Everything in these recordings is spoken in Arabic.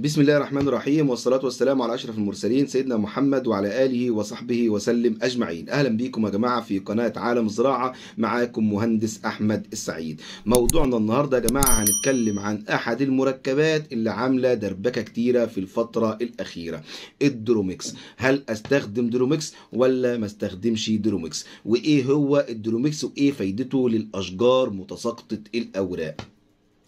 بسم الله الرحمن الرحيم والصلاة والسلام على أشرف المرسلين سيدنا محمد وعلى آله وصحبه وسلم أجمعين أهلا بكم يا جماعة في قناة عالم زراعة معاكم مهندس أحمد السعيد موضوعنا النهاردة يا جماعة هنتكلم عن أحد المركبات اللي عاملة دربكة كتيرة في الفترة الأخيرة الدروميكس هل أستخدم دروميكس ولا ما استخدمش دروميكس وإيه هو الدروميكس وإيه فايدته للأشجار متساقطة الأوراق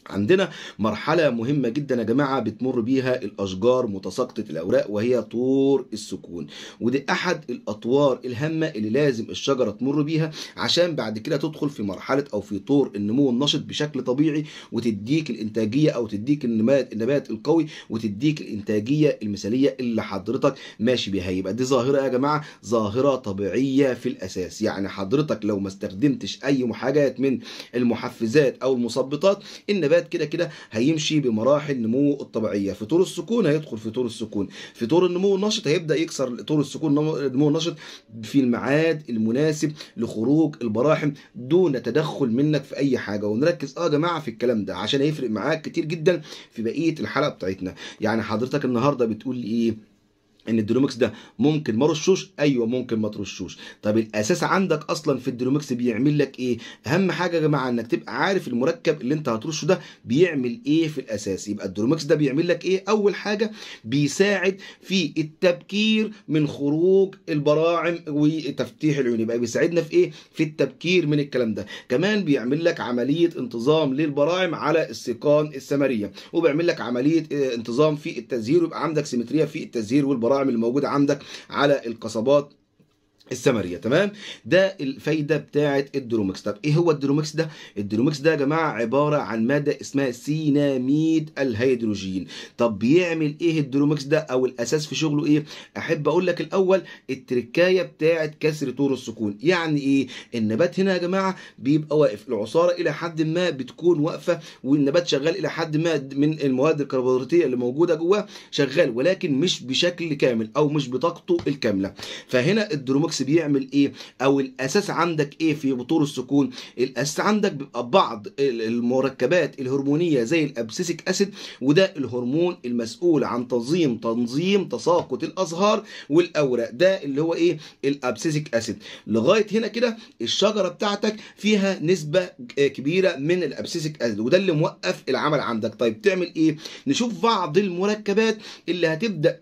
عندنا مرحلة مهمة جدا يا جماعة بتمر بيها الأشجار متساقطة الأوراق وهي طور السكون ودي أحد الأطوار الهامة اللي لازم الشجرة تمر بيها عشان بعد كده تدخل في مرحلة أو في طور النمو النشط بشكل طبيعي وتديك الإنتاجية أو تديك النبات النبات القوي وتديك الإنتاجية المثالية اللي حضرتك ماشي بيها يبقى دي ظاهرة يا جماعة ظاهرة طبيعية في الأساس يعني حضرتك لو ما استخدمتش أي حاجات من المحفزات أو المثبطات النبات النبات كده كده هيمشي بمراحل نموه الطبيعيه في طور السكون هيدخل في طور السكون في طور النمو النشط هيبدا يكسر طور السكون النمو النشط في الميعاد المناسب لخروج البراحم دون تدخل منك في اي حاجه ونركز اه يا جماعه في الكلام ده عشان هيفرق معاك كتير جدا في بقيه الحلقه بتاعتنا يعني حضرتك النهارده بتقول ايه ان الدينومكس ده ممكن ما رشوش ايوه ممكن ما ترشوش طب الاساس عندك اصلا في الدينومكس بيعمل لك ايه اهم حاجه يا جماعه انك تبقى عارف المركب اللي انت هترشه ده بيعمل ايه في الاساس يبقى الدينومكس ده بيعمل لك ايه اول حاجه بيساعد في التبكير من خروج البراعم وتفتيح العيون يبقى بيساعدنا في ايه في التبكير من الكلام ده كمان بيعمل لك عمليه انتظام للبراعم على السيقان السمريه وبيعمل لك عمليه آه، انتظام في التزهير ويبقى عندك سيمتريه في التزهير والبراعم البراعم الموجودة عندك على القصبات السمريه تمام ده الفايده بتاعه الدرومكس طب ايه هو الدرومكس ده الدرومكس ده يا جماعه عباره عن ماده اسمها سيناميد الهيدروجين طب بيعمل ايه الدرومكس ده او الاساس في شغله ايه احب اقول لك الاول التركايه بتاعه كسر طور السكون يعني ايه النبات هنا يا جماعه بيبقى واقف العصاره الى حد ما بتكون واقفه والنبات شغال الى حد ما من المواد الكربوهيدراتيه اللي موجوده جواه شغال ولكن مش بشكل كامل او مش بطاقته الكامله فهنا الدرومكس البوكس بيعمل ايه او الاساس عندك ايه في بطور السكون الاساس عندك بيبقى بعض المركبات الهرمونيه زي الابسيسيك اسيد وده الهرمون المسؤول عن تنظيم تنظيم تساقط الازهار والاوراق ده اللي هو ايه الابسيسيك اسيد لغايه هنا كده الشجره بتاعتك فيها نسبه كبيره من الابسيسيك اسيد وده اللي موقف العمل عندك طيب تعمل ايه نشوف بعض المركبات اللي هتبدا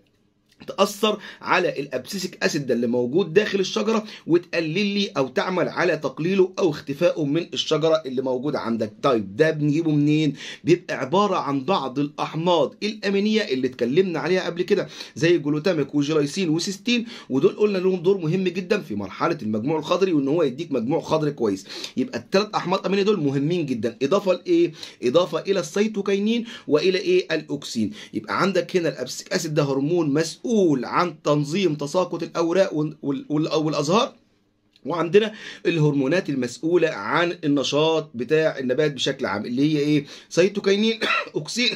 تأثر على الأبسيسك أسيد ده اللي موجود داخل الشجرة وتقلل لي أو تعمل على تقليله أو اختفائه من الشجرة اللي موجودة عندك طيب ده بنجيبه منين؟ بيبقى عبارة عن بعض الأحماض الأمينية اللي اتكلمنا عليها قبل كده زي جلوتاميك وجلايسين وسيستين ودول قلنا لهم دور مهم جدا في مرحلة المجموع الخضري وإن هو يديك مجموع خضري كويس يبقى الثلاث أحماض أمينية دول مهمين جدا إضافة لإيه؟ إضافة إلى السيتوكاينين وإلى إيه؟ الأوكسين يبقى عندك هنا الأبسيسك أسيد ده هرمون مسؤول مسؤول عن تنظيم تساقط الأوراق والأزهار وعندنا الهرمونات المسؤولة عن النشاط بتاع النبات بشكل عام اللي هي ايه سيتوكاينين اوكسين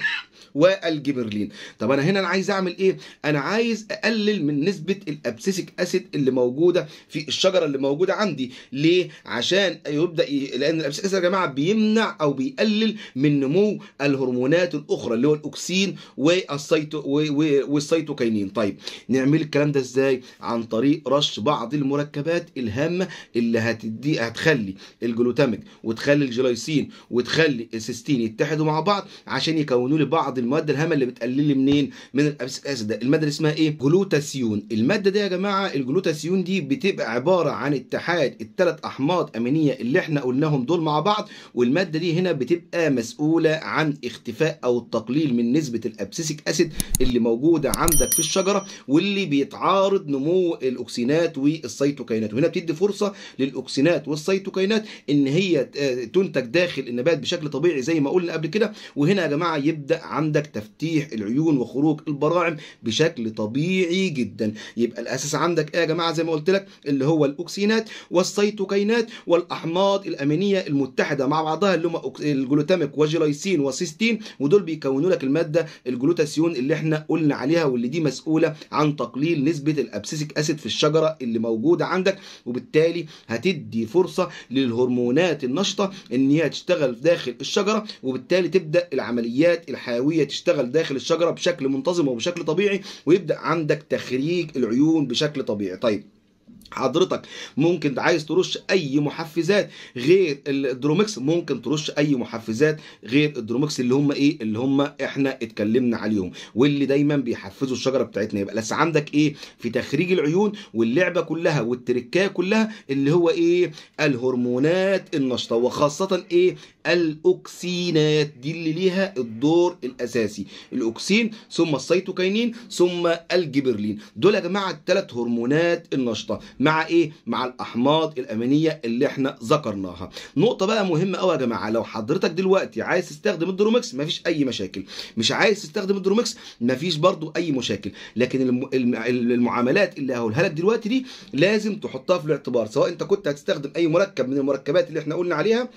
والجبرلين طب انا هنا انا عايز اعمل ايه انا عايز اقلل من نسبه الابسيسك اسيد اللي موجوده في الشجره اللي موجوده عندي ليه عشان يبدا ي... لان الابسيسك اسيد يا جماعه بيمنع او بيقلل من نمو الهرمونات الاخرى اللي هو الاكسين والسيتو والسيتوكاينين طيب نعمل الكلام ده ازاي عن طريق رش بعض المركبات الهامه اللي هتدي هتخلي الجلوتاميك وتخلي الجلايسين وتخلي السيستين يتحدوا مع بعض عشان يكونوا لي بعض المواد الهامه اللي لي منين من الاسيد ده الماده اللي اسمها ايه جلوتاسيون الماده دي يا جماعه الجلوتاسيون دي بتبقى عباره عن اتحاد الثلاث احماض امينيه اللي احنا قلناهم دول مع بعض والماده دي هنا بتبقى مسؤوله عن اختفاء او التقليل من نسبه الابسيسيك اسيد اللي موجوده عندك في الشجره واللي بيتعارض نمو الاكسينات والسيتوكينات وهنا بتدي فرصه للاكسينات والسيتوكينات ان هي آه، تنتج داخل النبات بشكل طبيعي زي ما قلنا قبل كده وهنا يا جماعه يبدا عندك عندك تفتيح العيون وخروج البراعم بشكل طبيعي جدا يبقى الاساس عندك ايه يا جماعه زي ما قلت لك اللي هو الاوكسينات والسيتوكينات والاحماض الامينيه المتحده مع بعضها اللي هم الجلوتاميك وجلايسين وسيستين ودول بيكونوا لك الماده الجلوتاسيون اللي احنا قلنا عليها واللي دي مسؤوله عن تقليل نسبه الابسيسك اسيد في الشجره اللي موجوده عندك وبالتالي هتدي فرصه للهرمونات النشطه ان هي تشتغل داخل الشجره وبالتالي تبدا العمليات الحيويه النوويه تشتغل داخل الشجره بشكل منتظم وبشكل طبيعي ويبدا عندك تخريج العيون بشكل طبيعي طيب حضرتك ممكن عايز ترش اي محفزات غير الدروميكس ممكن ترش اي محفزات غير الدروميكس اللي هم ايه اللي هم احنا اتكلمنا عليهم واللي دايما بيحفزوا الشجره بتاعتنا يبقى لسه عندك ايه في تخريج العيون واللعبه كلها والتركايه كلها اللي هو ايه الهرمونات النشطه وخاصه ايه الاوكسينات دي اللي ليها الدور الاساسي الاوكسين ثم السيتوكاينين ثم الجبرلين دول يا جماعه الثلاث هرمونات النشطه مع ايه مع الاحماض الامينيه اللي احنا ذكرناها نقطه بقى مهمه قوي يا جماعه لو حضرتك دلوقتي عايز تستخدم الدرومكس مفيش اي مشاكل مش عايز تستخدم الدرومكس مفيش برضو اي مشاكل لكن المعاملات اللي هقولها لك دلوقتي دي لازم تحطها في الاعتبار سواء انت كنت هتستخدم اي مركب من المركبات اللي احنا قلنا عليها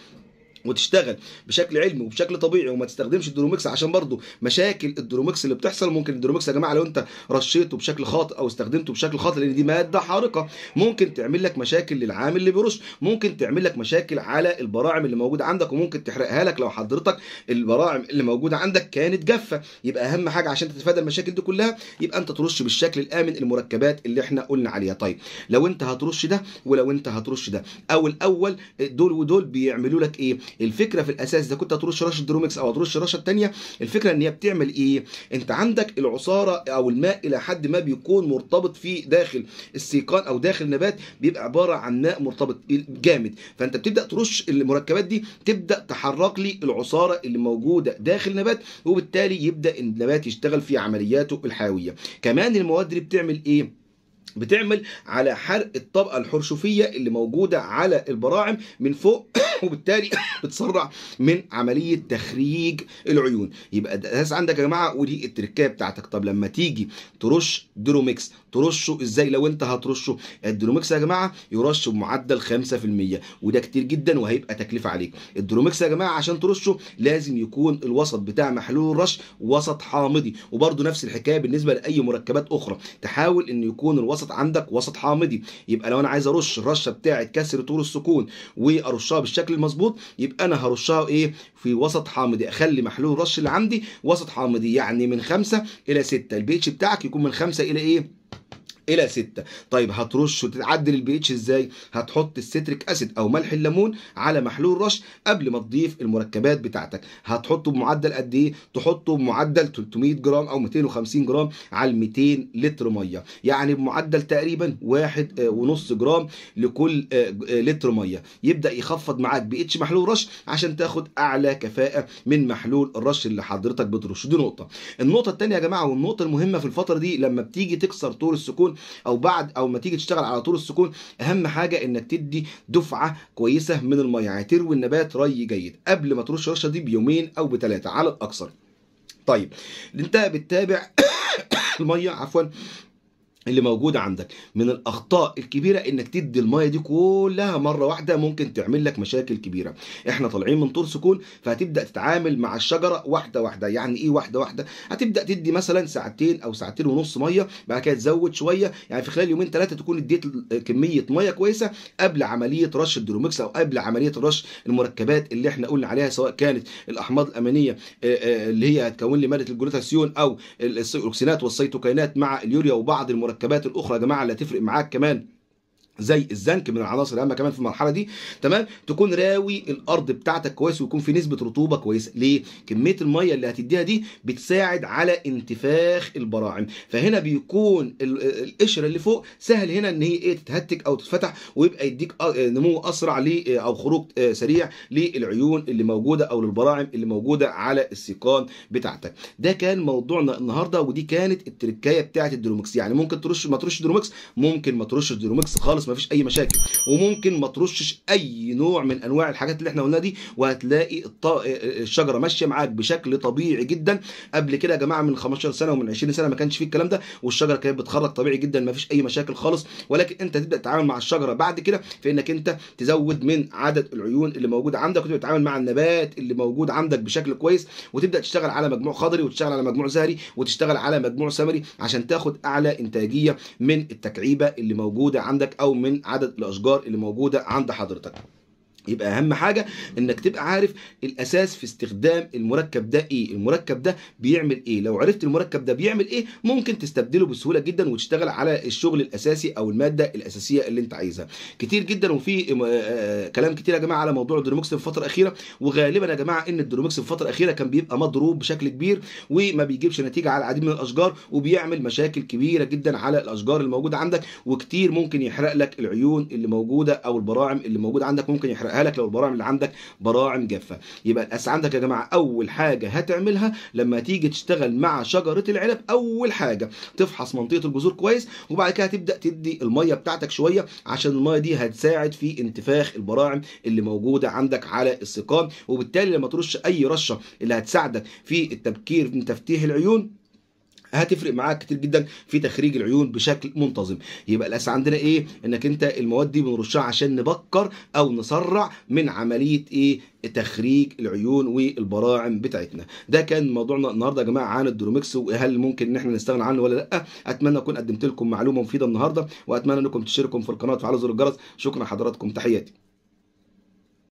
وتشتغل بشكل علمي وبشكل طبيعي وما تستخدمش الدروميكس عشان برضه مشاكل الدروميكس اللي بتحصل ممكن الدروميكس يا جماعه لو انت رشيته بشكل خاطئ او استخدمته بشكل خاطئ لان دي ماده حارقه ممكن تعمل لك مشاكل للعامل اللي بيرش ممكن تعمل لك مشاكل على البراعم اللي موجوده عندك وممكن تحرقها لك لو حضرتك البراعم اللي موجوده عندك كانت جافه يبقى اهم حاجه عشان تتفادى المشاكل دي كلها يبقى انت ترش بالشكل الامن المركبات اللي احنا قلنا عليها طيب لو انت هترش ده ولو انت هترش ده او الاول دول ودول بيعملوا لك ايه الفكره في الاساس اذا كنت هترش رشه درومكس او هترش رشه ثانيه الفكره ان هي بتعمل ايه انت عندك العصاره او الماء الى حد ما بيكون مرتبط في داخل السيقان او داخل النبات بيبقى عباره عن ماء مرتبط جامد فانت بتبدا ترش المركبات دي تبدا تحرك لي العصاره اللي موجوده داخل النبات وبالتالي يبدا النبات يشتغل في عملياته الحيويه كمان المواد دي بتعمل ايه بتعمل على حرق الطبقة الحرشفية اللي موجودة على البراعم من فوق وبالتالي بتسرع من عملية تخريج العيون يبقى ده عندك يا جماعة ودي التركية بتاعتك طب لما تيجي ترش دروميكس ترشه ازاي لو انت هترشه الدروميكس يا جماعه يرش بمعدل 5% وده كتير جدا وهيبقى تكلفه عليك الدروميكس يا جماعه عشان ترشه لازم يكون الوسط بتاع محلول الرش وسط حامضي وبرده نفس الحكايه بالنسبه لاي مركبات اخرى تحاول ان يكون الوسط الوسط عندك وسط حامضي يبقى لو انا عايز ارش الرشه بتاعه كسر طول السكون وارشها بالشكل المظبوط يبقى انا هرشها ايه في وسط حامضي اخلي محلول الرش اللي عندي وسط حامضي يعني من 5 الى 6 البيتش بتاعك يكون من 5 الى ايه الى 6 طيب هترش وتعدل البي اتش ازاي هتحط الستريك اسيد او ملح الليمون على محلول رش قبل ما تضيف المركبات بتاعتك هتحطه بمعدل قد ايه تحطه بمعدل 300 جرام او 250 جرام على 200 لتر ميه يعني بمعدل تقريبا واحد آه، ونص جرام لكل آه، آه، لتر ميه يبدا يخفض معاك بي اتش محلول رش عشان تاخد اعلى كفاءه من محلول الرش اللي حضرتك بترشه دي نقطه النقطه الثانيه يا جماعه والنقطه المهمه في الفتره دي لما بتيجي تكسر طور السكون او بعد او ما تيجي تشتغل على طول السكون اهم حاجه انك تدي دفعه كويسه من الميه يعني تروي النبات ري جيد قبل ما ترش الرشه دي بيومين او بثلاثه على الاكثر طيب انت بتتابع الميه عفوا اللي موجودة عندك من الأخطاء الكبيرة إنك تدي المية دي كلها مرة واحدة ممكن تعمل لك مشاكل كبيرة إحنا طالعين من طور سكون فهتبدأ تتعامل مع الشجرة واحدة واحدة يعني إيه واحدة واحدة هتبدأ تدي مثلا ساعتين أو ساعتين ونص مية بعد كده تزود شوية يعني في خلال يومين ثلاثة تكون اديت كمية مية كويسة قبل عملية رش الدرومكس أو قبل عملية رش المركبات اللي إحنا قلنا عليها سواء كانت الأحماض الأمينية آه، آه، اللي هي هتكون لي مادة الجلوتاسيون أو الأوكسينات والسيتوكينات مع اليوريا وبعض المركبات المركبات الاخرى يا جماعه اللي هتفرق معاك كمان زي الزنك من العناصر الهامه كمان في المرحله دي تمام تكون راوي الارض بتاعتك كويس ويكون في نسبه رطوبه كويسه ليه كميه الميه اللي هتديها دي بتساعد على انتفاخ البراعم فهنا بيكون القشره اللي فوق سهل هنا ان هي ايه تتهتك او تتفتح ويبقى يديك آه، نمو اسرع ل آه، او خروج آه، سريع للعيون اللي موجوده او للبراعم اللي موجوده على السيقان بتاعتك ده كان موضوعنا النهارده ودي كانت التركايه بتاعت الدرومكس يعني ممكن ترش ما ترش درومكس ممكن ما ترش درومكس خالص ما مفيش اي مشاكل وممكن ما ترشش اي نوع من انواع الحاجات اللي احنا قلنا دي وهتلاقي الشجره ماشيه معاك بشكل طبيعي جدا قبل كده يا جماعه من 15 سنه ومن 20 سنه ما كانش فيه الكلام ده والشجره كانت بتخرج طبيعي جدا مفيش اي مشاكل خالص ولكن انت تبدا تتعامل مع الشجره بعد كده في انك انت تزود من عدد العيون اللي موجوده عندك وتبدا تتعامل مع النبات اللي موجود عندك بشكل كويس وتبدا تشتغل على مجموع خضري وتشتغل على مجموع زهري وتشتغل على مجموع سمري عشان تاخد اعلى انتاجيه من التكعيبه اللي موجوده عندك او من عدد الاشجار اللي موجوده عند حضرتك يبقى اهم حاجه انك تبقى عارف الاساس في استخدام المركب ده ايه المركب ده بيعمل ايه لو عرفت المركب ده بيعمل ايه ممكن تستبدله بسهوله جدا وتشتغل على الشغل الاساسي او الماده الاساسيه اللي انت عايزها كتير جدا وفي آه، آه، آه، كلام كتير يا جماعه على موضوع الدرومكس في الفتره الاخيره وغالبا يا جماعه ان الدرومكس في الفتره الاخيره كان بيبقى مضروب بشكل كبير وما بيجيبش نتيجه على العديد من الاشجار وبيعمل مشاكل كبيره جدا على الاشجار الموجوده عندك وكتير ممكن يحرق لك العيون اللي موجوده او البراعم اللي موجوده عندك ممكن يحرقها هحققها لك لو البراعم اللي عندك براعم جافه يبقى الاس عندك يا جماعه اول حاجه هتعملها لما تيجي تشتغل مع شجره العنب اول حاجه تفحص منطقه الجذور كويس وبعد كده هتبدا تدي الميه بتاعتك شويه عشان الميه دي هتساعد في انتفاخ البراعم اللي موجوده عندك على السقام وبالتالي لما ترش اي رشه اللي هتساعدك في التبكير من تفتيح العيون هتفرق معاك كتير جدا في تخريج العيون بشكل منتظم يبقى الاساس عندنا ايه انك انت المواد دي بنرشها عشان نبكر او نسرع من عمليه ايه تخريج العيون والبراعم بتاعتنا ده كان موضوعنا النهارده يا جماعه عن الدروميكس وهل ممكن ان احنا نستغنى عنه ولا لا اتمنى اكون قدمت لكم معلومه مفيده النهارده واتمنى انكم تشتركوا في القناه وتفعلوا زر الجرس شكرا لحضراتكم تحياتي